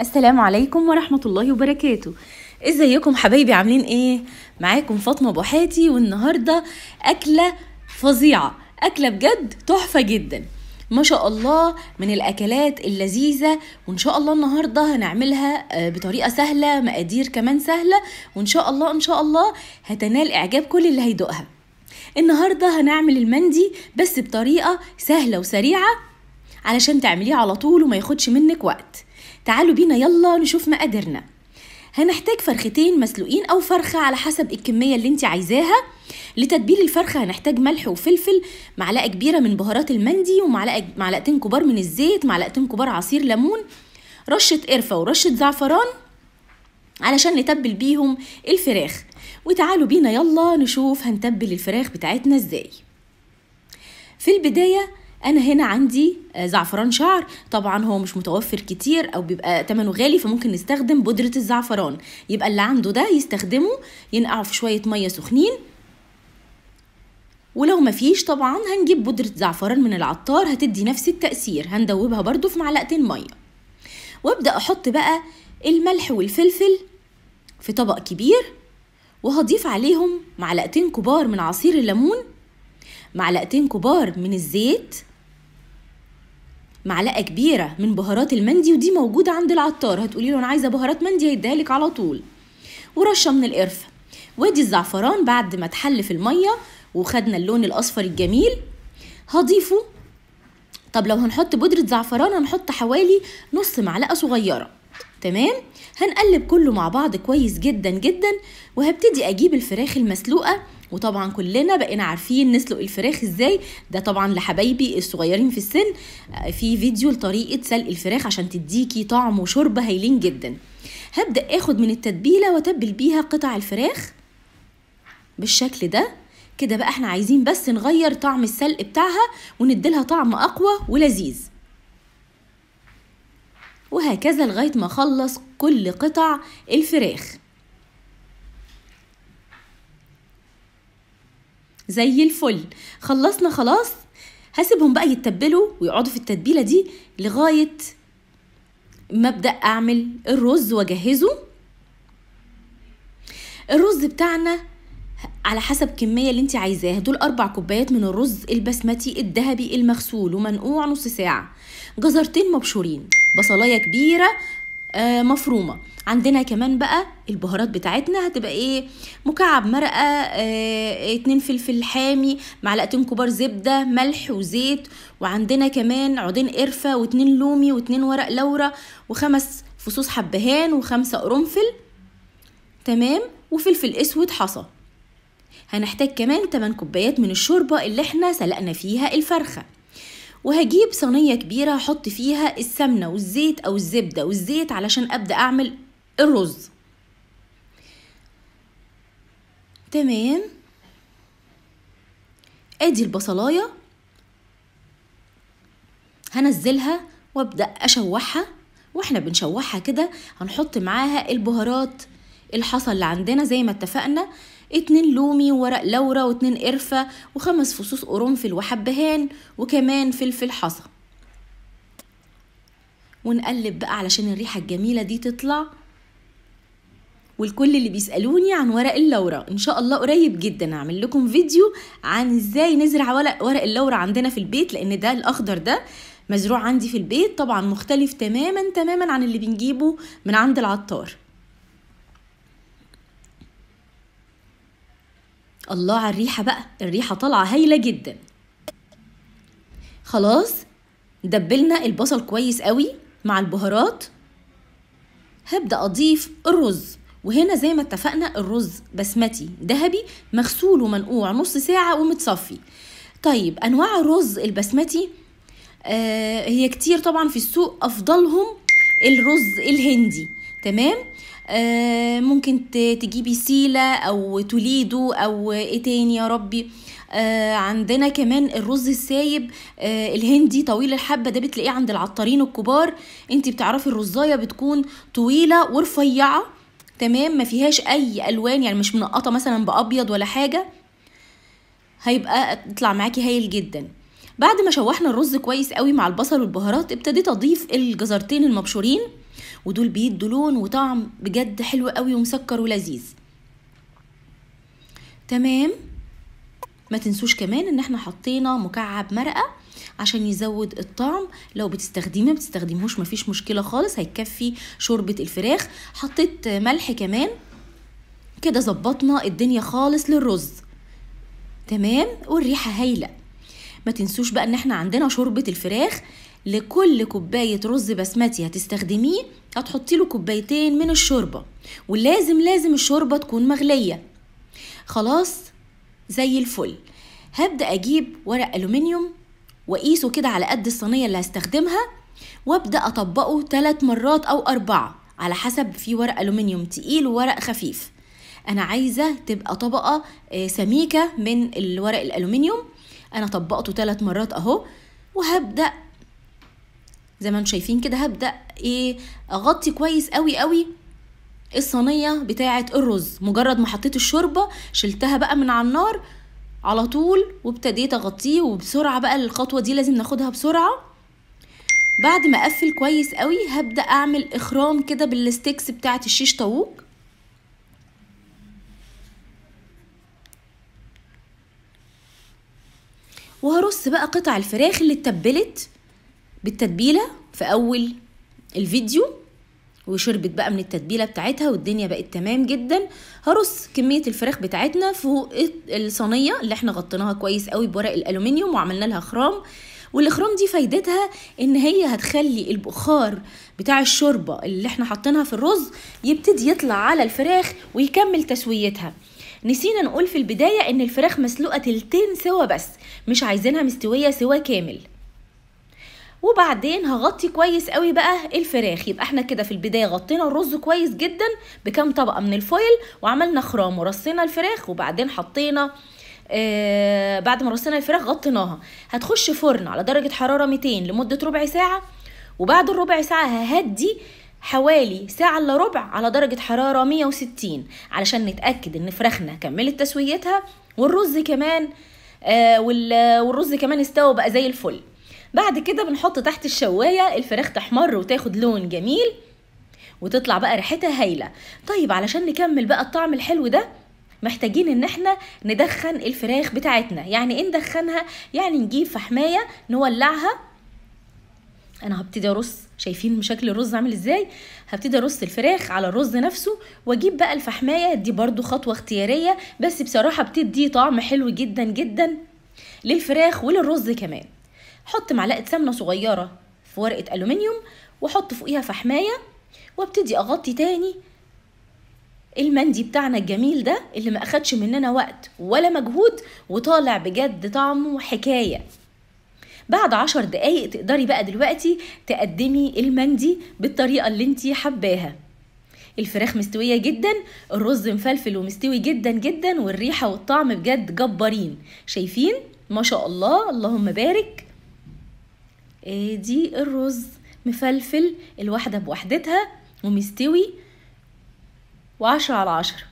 السلام عليكم ورحمة الله وبركاته ازيكم حبايبي عاملين ايه معاكم فاطمة بوحاتي والنهاردة اكلة فظيعة اكلة بجد تحفة جدا ما شاء الله من الاكلات اللذيذه وان شاء الله النهارده هنعملها آه، بطريقه سهله مقادير كمان سهله وان شاء الله ان شاء الله هتنال اعجاب كل اللي هيدوقها النهارده هنعمل المندي بس بطريقه سهله وسريعه علشان تعمليه على طول وما ياخدش منك وقت تعالوا بينا يلا نشوف مقاديرنا هنحتاج فرختين مسلوقين او فرخه على حسب الكميه اللي انت عايزاها لتتبيل الفرخه هنحتاج ملح وفلفل معلقه كبيره من بهارات المندي ومعلقه معلقتين كبار من الزيت معلقتين كبار عصير ليمون رشه قرفه ورشه زعفران علشان نتبل بيهم الفراخ وتعالوا بينا يلا نشوف هنتبل الفراخ بتاعتنا ازاي في البدايه انا هنا عندي آه، زعفران شعر طبعا هو مش متوفر كتير او بيبقى ثمنه غالي فممكن نستخدم بودره الزعفران يبقى اللي عنده ده يستخدمه ينقعه في شويه ميه سخنين ولو مفيش طبعا هنجيب بودرة زعفران من العطار هتدي نفس التأثير هندوبها برضو في معلقتين مية وابدأ احط بقى الملح والفلفل في طبق كبير وهضيف عليهم معلقتين كبار من عصير الليمون معلقتين كبار من الزيت معلقه كبيره من بهارات المندي ودي موجوده عند العطار هتقولي له انا عايزه بهارات مندي هيديها لك على طول ورشه من القرفه وادي الزعفران بعد ما اتحل في الميه وخدنا اللون الاصفر الجميل هضيفه طب لو هنحط بودره زعفران هنحط حوالي نص معلقه صغيره تمام هنقلب كله مع بعض كويس جدا جدا وهبتدي اجيب الفراخ المسلوقه وطبعا كلنا بقينا عارفين نسلق الفراخ ازاي ده طبعا لحبايبي الصغيرين في السن آه، في فيديو لطريقه سلق الفراخ عشان تديكي طعم وشوربه هايلين جدا هبدا اخد من التتبيله واتبل بيها قطع الفراخ بالشكل ده كده بقى احنا عايزين بس نغير طعم السلق بتاعها ونديلها طعم اقوى ولذيذ وهكذا لغاية ما أخلص كل قطع الفراخ زي الفل خلصنا خلاص هسيبهم بقى يتبلوا ويقعدوا في التتبيله دي لغايه ما ابدا اعمل الرز واجهزه الرز بتاعنا على حسب الكميه اللي انت عايزاها دول اربع كوبايات من الرز البسمتي الذهبي المغسول ومنقوع نص ساعه جزرتين مبشورين بصلايه كبيره آه مفرومه عندنا كمان بقى البهارات بتاعتنا هتبقى ايه مكعب مرقه آه اتنين فلفل حامي معلقتين كبار زبده ملح وزيت وعندنا كمان عودين قرفه واتنين لومي واتنين ورق لورا وخمس فصوص حبهان وخمسه قرنفل تمام وفلفل اسود حصى هنحتاج كمان 8 كوبايات من الشوربة اللي احنا سلقنا فيها الفرخة وهجيب صينية كبيرة احط فيها السمنة والزيت أو الزبدة والزيت علشان أبدأ أعمل الرز تمام ادي البصلايه هنزلها وابدا اشوحها واحنا بنشوحها كده هنحط معاها البهارات الحصى اللي عندنا زي ما اتفقنا اتنين لومي وورق لورا واتنين قرفة وخمس فصوص قرنفل وحبهان وكمان فلفل حصى ونقلب بقى علشان الريحة الجميلة دي تطلع والكل اللي بيسالوني عن ورق اللورا ان شاء الله قريب جدا اعمل لكم فيديو عن ازاي نزرع ورق ورق اللورا عندنا في البيت لان ده الاخضر ده مزروع عندي في البيت طبعا مختلف تماما تماما عن اللي بنجيبه من عند العطار الله على الريحة بقى الريحة طالعة هايلة جدا خلاص دبلنا البصل كويس قوي مع البهارات هبدأ أضيف الرز وهنا زي ما اتفقنا الرز بسمتي ذهبي مغسول ومنقوع نص ساعة ومتصفي طيب أنواع الرز البسمتي آه هي كتير طبعا في السوق أفضلهم الرز الهندي تمام آه ممكن تجيبي سيلة او توليدو او ايه تاني يا ربي آه عندنا كمان الرز السايب آه الهندي طويل الحبه ده بتلاقيه عند العطارين الكبار انت بتعرفي الرزايه بتكون طويله ورفيعه تمام ما فيهاش اي الوان يعني مش منقطه مثلا بابيض ولا حاجه هيبقى يطلع معاكي هايل جدا بعد ما شوحنا الرز كويس قوي مع البصل والبهارات ابتديت اضيف الجزرتين المبشورين ودول بيدوا لون وطعم بجد حلو قوي ومسكر ولذيذ تمام ما تنسوش كمان ان احنا حطينا مكعب مرقه عشان يزود الطعم لو بتستخدميه بتستخدمهوش مفيش مشكله خالص هيكفي شوربه الفراخ حطيت ملح كمان كده ظبطنا الدنيا خالص للرز تمام والريحه هايله ما تنسوش بقى ان احنا عندنا شوربه الفراخ لكل كوباية رز بسمتي هتستخدميه هتحطي له كوبايتين من الشوربة ولازم لازم الشوربة تكون مغلية خلاص زي الفل هبدأ أجيب ورق ألومنيوم وأقيسه كده على قد الصينية اللي هستخدمها وأبدأ أطبقه ثلاث مرات أو أربعة على حسب في ورق ألومنيوم تقيل وورق خفيف أنا عايزة تبقى طبقة آه، سميكة من الورق الألومنيوم أنا طبقته ثلاث مرات أهو وهبدأ زي ما انتم شايفين كده هبدا ايه اغطي كويس قوي قوي الصينيه بتاعه الرز مجرد ما حطيت الشوربه شلتها بقى من على النار على طول وابتديت اغطيه وبسرعه بقى الخطوه دي لازم ناخدها بسرعه بعد ما اقفل كويس قوي هبدا اعمل اخرام كده بالستيكس بتاعه الشيش طاووق وهرص بقى قطع الفراخ اللي اتبلت بالتتبيله في اول الفيديو وشربت بقى من التتبيله بتاعتها والدنيا بقت تمام جدا هرص كميه الفراخ بتاعتنا فوق الصينيه اللي احنا غطيناها كويس قوي بورق الالومنيوم وعملنا لها خرام والاخرام دي فايدتها ان هي هتخلي البخار بتاع الشوربه اللي احنا حاطينها في الرز يبتدي يطلع على الفراخ ويكمل تسويتها نسينا نقول في البدايه ان الفراخ مسلوقه تلتين سوا بس مش عايزينها مستويه سوا كامل وبعدين هغطي كويس قوي بقى الفراخ يبقى احنا كده في البدايه غطينا الرز كويس جدا بكام طبقه من الفويل وعملنا خرام ورصينا الفراخ وبعدين حطينا آه بعد ما رصينا الفراخ غطيناها هتخش فرن على درجه حراره 200 لمده ربع ساعه وبعد الربع ساعه ههدي حوالي ساعة إلا ربع على درجة حرارة 160 علشان نتأكد إن فراخنا كملت تسويتها والرز كمان آه والرز كمان استوى بقى زي الفل بعد كده بنحط تحت الشوايه الفراخ تحمر وتاخد لون جميل وتطلع بقى ريحتها هايله طيب علشان نكمل بقى الطعم الحلو ده محتاجين ان احنا ندخن الفراخ بتاعتنا يعني ايه ندخنها يعني نجيب فحمايه نولعها انا هبتدي ارص شايفين شكل الرز عامل ازاي هبتدي ارص الفراخ على الرز نفسه واجيب بقى الفحمايه دي برضو خطوه اختياريه بس بصراحه بتدي طعم حلو جدا جدا للفراخ وللرز كمان حط معلقة سمنة صغيرة في ورقة ألومنيوم وحط فوقيها فحماية وابتدي أغطي تاني المندي بتاعنا الجميل ده اللي ما أخدش مننا وقت ولا مجهود وطالع بجد طعمه حكاية بعد عشر دقايق تقدري بقى دلوقتي تقدمي المندي بالطريقة اللي انتي حباها الفراخ مستوية جدا الرز مفلفل ومستوي جدا جدا والريحة والطعم بجد جبارين شايفين ما شاء الله اللهم بارك ايه دي الرز مفلفل الواحدة بوحدتها ومستوي وعشرة على عشرة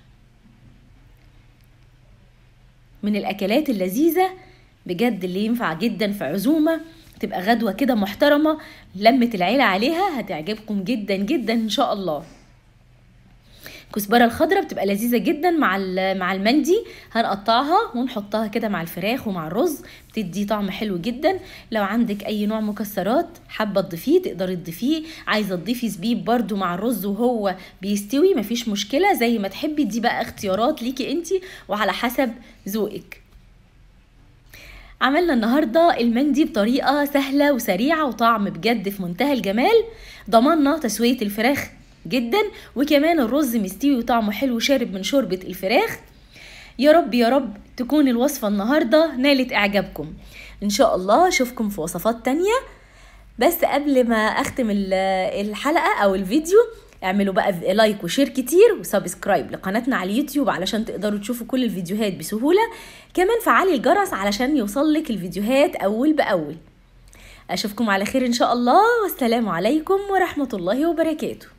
من الأكلات اللذيذة بجد اللي ينفع جدا في عزومة تبقى غدوة كده محترمة لمة العيلة عليها هتعجبكم جدا جدا إن شاء الله الكزبره الخضراء بتبقى لذيذه جدا مع مع المندي هنقطعها ونحطها كده مع الفراخ ومع الرز بتدي طعم حلو جدا لو عندك اي نوع مكسرات حابه تضيفيه تقدري تضيفيه عايزه تضيفي زبيب برده مع الرز وهو بيستوي مفيش مشكله زي ما تحبي دي بقى اختيارات ليكي انت وعلى حسب ذوقك عملنا النهارده المندي بطريقه سهله وسريعه وطعم بجد في منتهى الجمال ضمننا تسويه الفراخ جدا وكمان الرز مستوي وطعمه حلو شارب من شوربة الفراخ يا رب يا رب تكون الوصفة النهاردة نالت إعجابكم إن شاء الله أشوفكم في وصفات تانية بس قبل ما أختم الحلقة أو الفيديو اعملوا بقى لايك وشير كتير وسبسكرايب لقناتنا على اليوتيوب علشان تقدروا تشوفوا كل الفيديوهات بسهولة كمان فعلي الجرس علشان يوصلك الفيديوهات أول بأول أشوفكم على خير إن شاء الله والسلام عليكم ورحمة الله وبركاته